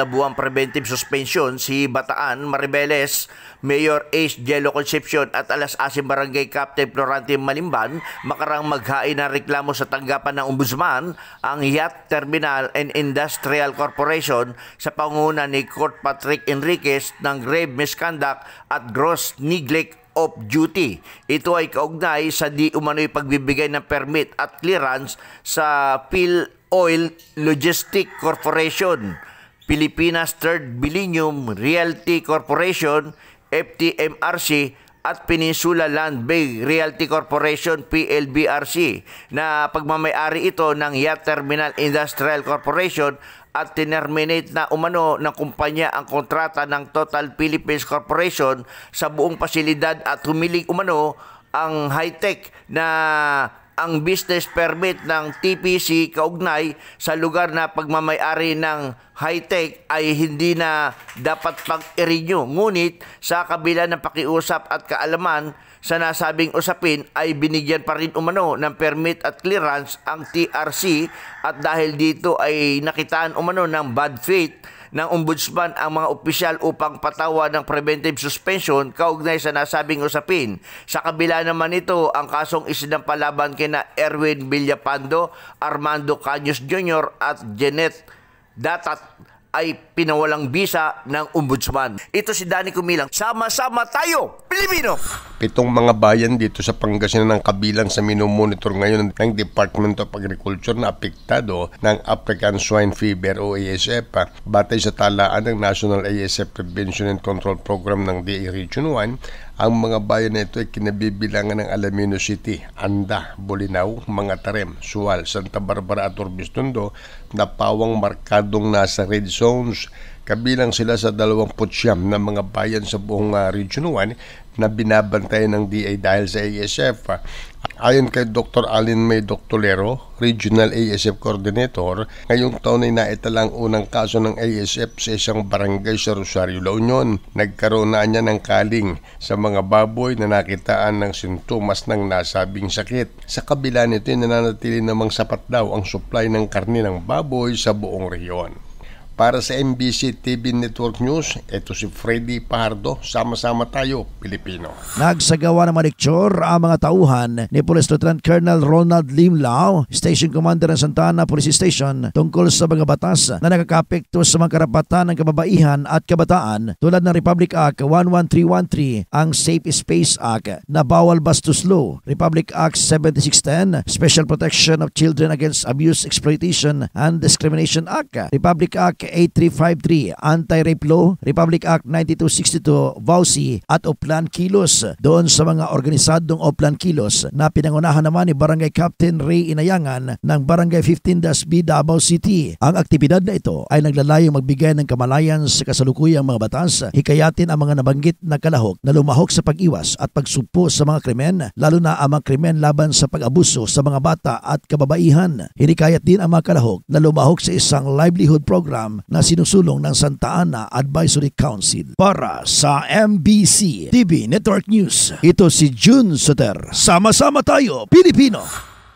na buwang preventive suspension si Bataan Maribeles, Mayor Ace Jello Concepcion at Alas Asim Barangay Captain Florante Malimban makarang maghain ng reklamo sa tanggapan ng Ombudsman ang Yacht Terminal and Industrial Corporation sa panguna ni Court Patrick Enriquez ng grave misconduct at gross neglect of duty. Ito ay kaugnay sa di umano'y pagbibigay ng permit at clearance sa Phil Oil Logistic Corporation Pilipinas Third Millennium Realty Corporation, FTMRC, at Peninsula Land Bay Realty Corporation PLBRC na pagmamayari ito ng Yacht Terminal Industrial Corporation at tinerminate na umano ng kumpanya ang kontrata ng Total Philippines Corporation sa buong pasilidad at humiling umano ang high-tech na ang business permit ng TPC kaugnay sa lugar na pagmamayari ng high-tech ay hindi na dapat pag-renew. Ngunit sa kabila ng pakiusap at kaalaman sa nasabing usapin ay binigyan pa rin umano ng permit at clearance ang TRC at dahil dito ay nakitaan umano ng bad faith ng ombudsman ang mga opisyal upang patawa ng preventive suspension kaugnay sa nasabing usapin. Sa kabila naman nito, ang kasong isinampalaban kina Erwin Villapando, Armando Caños Jr. at Jeanette Datat ay pinawalang bisa ng ombudsman. Ito si Danny Cumilang. Sama-sama tayo, Pilipino! Pitong mga bayan dito sa Pangasinan ng kabilang sa minomonitor ngayon ng Department of Agriculture na apektado ng African Swine Fever o ASF batay sa talaan ng National ASF Prevention and Control Program ng DA Region 1 ang mga bayan na ito ay kinabibilangan ng Alamino City, Anda, Bolinao, Mga Tarem, Sual, Santa Barbara at Orbistondo na pawang markadong nasa red zones kabilang sila sa 29 na mga bayan sa buong uh, Region 1 na binabantayan ng DA dahil sa ASF. Ayon kay Dr. Alin May Doctolero, Regional ASF Coordinator, ngayong taon ay naitala naitalang unang kaso ng ASF sa isang barangay sa Rosario, La Union. Nagkaroon na niya ng kaling sa mga baboy na nakitaan ng sintomas ng nasabing sakit. Sa kabila nito, nananatili namang sapat daw ang supply ng karni ng baboy sa buong rehiyon. Para sa MBC TV Network News, ito si Freddy Pardo. Sama-sama tayo, Pilipino. Nagsagawa ng maniktsyor ang mga tauhan ni Police Lieutenant Colonel Ronald Limlao, Station Commander ng Santana Police Station tungkol sa mga batas na nakakapekto sa mga karapatan ng kababaihan at kabataan tulad ng Republic Act 11313, ang Safe Space Act na bawal bastos law, Republic Act 7610, Special Protection of Children Against Abuse, Exploitation and Discrimination Act, Republic Act 8353, Anti-Rape Law, Republic Act 9262, VAUSI at Oplan Kilos. Doon sa mga organisadong Oplan Kilos na pinangunahan naman ni Barangay Captain Ray Inayangan ng Barangay 15-B Davao City. Ang aktibidad na ito ay naglalayong magbigay ng kamalayan sa kasalukuyang mga batas, hikayatin ang mga nabanggit na kalahok na lumahok sa pag-iwas at pagsumpo sa mga krimen, lalo na ang mga krimen laban sa pag-abuso sa mga bata at kababaihan. Hinikayat din ang mga kalahok na lumahok sa isang livelihood program program na sinusulong ng Santa Ana Advisory Council. Para sa MBC TV Network News, ito si June Soter. Sama-sama tayo, Pilipino!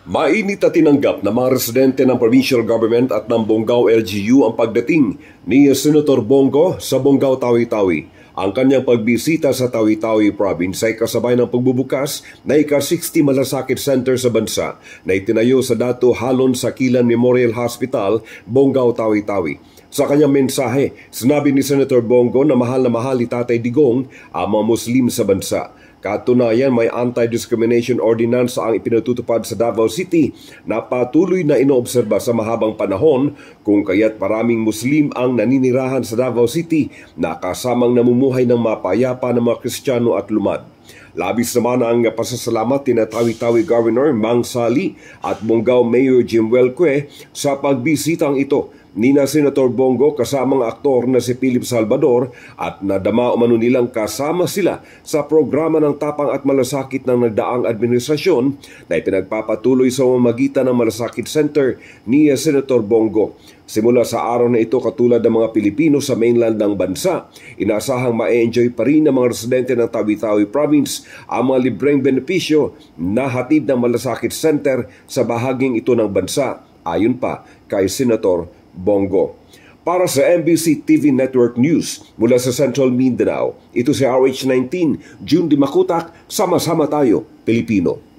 Mainit na tinanggap ng mga residente ng provincial government at ng Bonggao LGU ang pagdating ni Senator Bongo sa Bonggao Tawi-Tawi. Ang kanyang pagbisita sa Tawi-Tawi province ay kasabay ng pagbubukas na ika-60 malasakit center sa bansa na itinayo sa dato halon Sakilan Memorial Hospital, Bonggao Tawi-Tawi. Sa kanyang mensahe, sinabi ni Senator Bongo na mahal na mahal ni Tatay Digong ang mga Muslim sa bansa. Katunayan, may anti-discrimination ordinance ang ipinatutupad sa Davao City na patuloy na inoobserba sa mahabang panahon kung kaya't paraming Muslim ang naninirahan sa Davao City na kasamang namumuhay ng mapayapa ng mga Kristiyano at lumad. Labis naman ang pasasalamat tinatawi-tawi Governor Mang Sali at Bunggao Mayor Jim Welque sa pagbisitang ito Nina Senator Bongo kasama ang aktor na si Philip Salvador at nadama umano nilang kasama sila sa programa ng tapang at malasakit ng nagdaang administrasyon na ipinagpapatuloy sa mamagitan ng Malasakit Center ni Senator Bongo. Simula sa araw na ito katulad ng mga Pilipino sa mainland ng bansa, inaasahang ma-enjoy pa rin ng mga residente ng Tawi-Tawi Province ang mga libreng benepisyo na hatid ng Malasakit Center sa bahaging ito ng bansa. Ayon pa kay Senator Bongo. Para sa MBC TV Network News mula sa Central Mindanao, ito si RH19, June Dimakutak, sama-sama tayo, Pilipino.